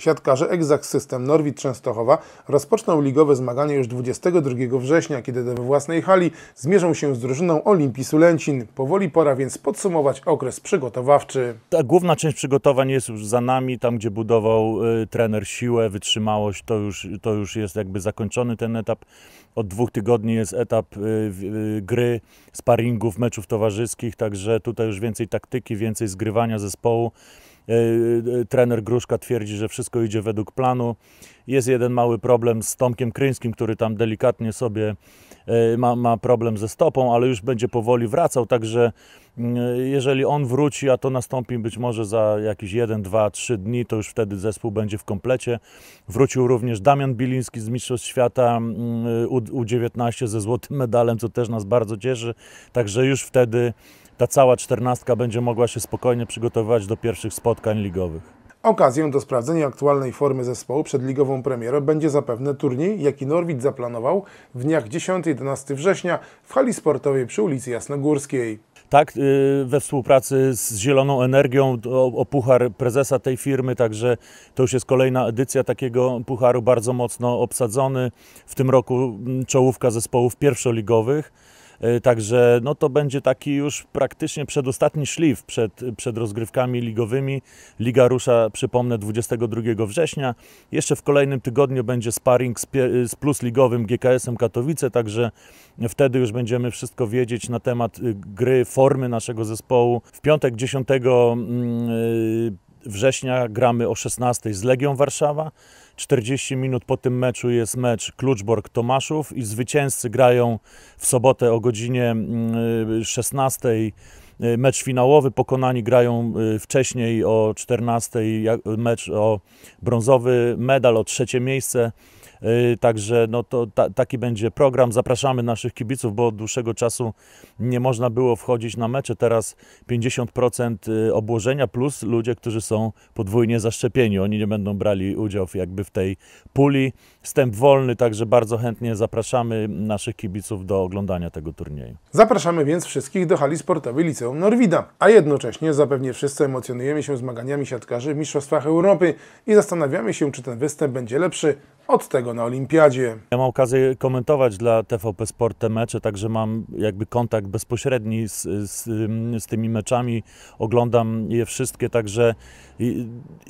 Siatkarze Exact System Norwid Częstochowa rozpoczną ligowe zmagania już 22 września, kiedy we własnej hali zmierzą się z drużyną Olimpii Sulęcin. Powoli pora więc podsumować okres przygotowawczy. Ta główna część przygotowań jest już za nami, tam gdzie budował y, trener siłę, wytrzymałość, to już, to już jest jakby zakończony ten etap. Od dwóch tygodni jest etap y, y, gry, sparingów, meczów towarzyskich, także tutaj już więcej taktyki, więcej zgrywania zespołu. E, e, trener Gruszka twierdzi, że wszystko idzie według planu. Jest jeden mały problem z Tomkiem Kryńskim, który tam delikatnie sobie e, ma, ma problem ze stopą, ale już będzie powoli wracał, także jeżeli on wróci, a to nastąpi być może za jakieś 1, 2, 3 dni, to już wtedy zespół będzie w komplecie. Wrócił również Damian Biliński z Mistrzostw Świata mm, U19 ze złotym medalem, co też nas bardzo cieszy. Także już wtedy ta cała czternastka będzie mogła się spokojnie przygotowywać do pierwszych spotkań ligowych. Okazją do sprawdzenia aktualnej formy zespołu przed ligową premierą będzie zapewne turniej, jaki Norwid zaplanował w dniach 10-11 września w hali sportowej przy ulicy Jasnogórskiej tak, y, we współpracy z Zieloną Energią o, puchar prezesa tej firmy, także to już jest kolejna edycja takiego pucharu, bardzo mocno obsadzony. W tym roku mm, czołówka zespołów pierwszoligowych. E, także no to będzie taki już praktycznie przedostatni szlif przed, przed rozgrywkami ligowymi. Liga rusza, przypomnę, 22 września. Jeszcze w kolejnym tygodniu będzie sparring z, z plusligowym GKS-em Katowice, także wtedy już będziemy wszystko wiedzieć na temat y, gry, formy naszego zespołu. W piątek 10 września gramy o 16 z Legią Warszawa. 40 minut po tym meczu jest mecz Kluczbork-Tomaszów i zwycięzcy grają w sobotę o godzinie 16 mm, mecz finałowy. Pokonani grają y, wcześniej o 14 mecz o brązowy medal, o trzecie miejsce. Y, także no to ta, taki będzie program. Zapraszamy naszych kibiców, bo od dłuższego czasu nie można było wchodzić na mecze. Teraz 50% y, obłożenia plus ludzie, którzy są podwójnie zaszczepieni. Oni nie będą brali udziału jakby w tej puli. Wstęp wolny, także bardzo chętnie zapraszamy naszych kibiców do oglądania tego turnieju. Zapraszamy więc wszystkich do hali sportowej Liceum Norwida, a jednocześnie zapewnie wszyscy emocjonujemy się zmaganiami siatkarzy w Mistrzostwach Europy i zastanawiamy się, czy ten występ będzie lepszy od tego na olimpiadzie. Ja mam okazję komentować dla TVP Sport te mecze, także mam jakby kontakt bezpośredni z, z, z tymi meczami, oglądam je wszystkie, także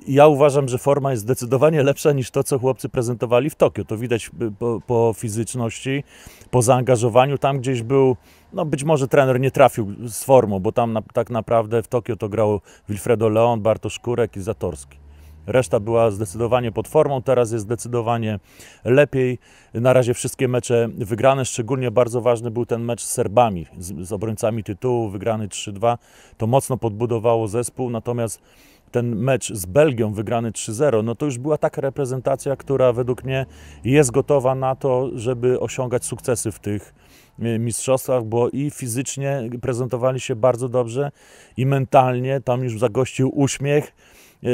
ja uważam, że forma jest zdecydowanie lepsza niż to, co chłopcy prezentowali w Tokio. To widać y, po, po fizyczności, po zaangażowaniu. Tam gdzieś był no być może trener nie trafił z formą, bo tam na, tak naprawdę w Tokio to grał Wilfredo Leon, Bartosz Kurek i Zatorski. Reszta była zdecydowanie pod formą, teraz jest zdecydowanie lepiej. Na razie wszystkie mecze wygrane, szczególnie bardzo ważny był ten mecz z Serbami, z, z obrońcami tytułu, wygrany 3-2. To mocno podbudowało zespół, natomiast ten mecz z Belgią wygrany 3-0, no to już była taka reprezentacja, która według mnie jest gotowa na to, żeby osiągać sukcesy w tych e, mistrzostwach, bo i fizycznie prezentowali się bardzo dobrze i mentalnie tam już zagościł uśmiech Y,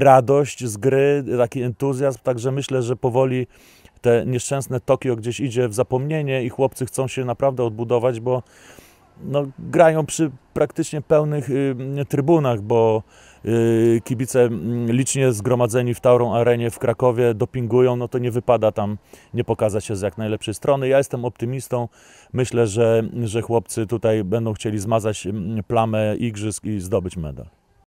radość z gry, taki entuzjazm, także myślę, że powoli te nieszczęsne Tokio gdzieś idzie w zapomnienie i chłopcy chcą się naprawdę odbudować, bo no, grają przy praktycznie pełnych y, trybunach, bo y, kibice mm, licznie zgromadzeni w Taurą Arenie w Krakowie dopingują, no to nie wypada tam nie pokazać się z jak najlepszej strony. Ja jestem optymistą, myślę, że, że chłopcy tutaj będą chcieli zmazać mm, plamę igrzysk i zdobyć medal.